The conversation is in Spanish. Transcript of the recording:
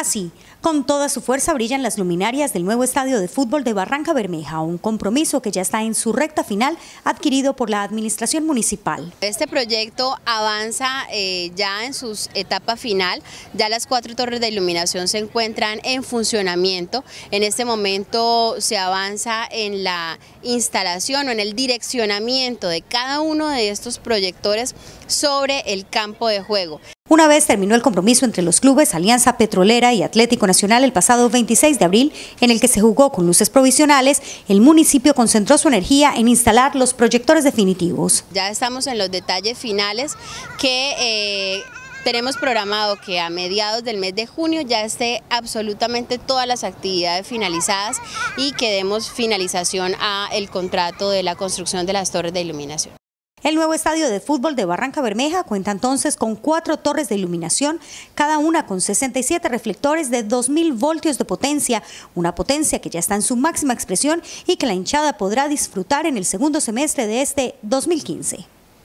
Así, con toda su fuerza brillan las luminarias del nuevo estadio de fútbol de Barranca Bermeja, un compromiso que ya está en su recta final adquirido por la administración municipal. Este proyecto avanza eh, ya en su etapa final, ya las cuatro torres de iluminación se encuentran en funcionamiento. En este momento se avanza en la instalación o en el direccionamiento de cada uno de estos proyectores sobre el campo de juego. Una vez terminó el compromiso entre los clubes Alianza Petrolera y Atlético Nacional el pasado 26 de abril, en el que se jugó con luces provisionales, el municipio concentró su energía en instalar los proyectores definitivos. Ya estamos en los detalles finales que... Eh, tenemos programado que a mediados del mes de junio ya esté absolutamente todas las actividades finalizadas y que demos finalización al contrato de la construcción de las torres de iluminación. El nuevo estadio de fútbol de Barranca Bermeja cuenta entonces con cuatro torres de iluminación, cada una con 67 reflectores de 2.000 voltios de potencia, una potencia que ya está en su máxima expresión y que la hinchada podrá disfrutar en el segundo semestre de este 2015.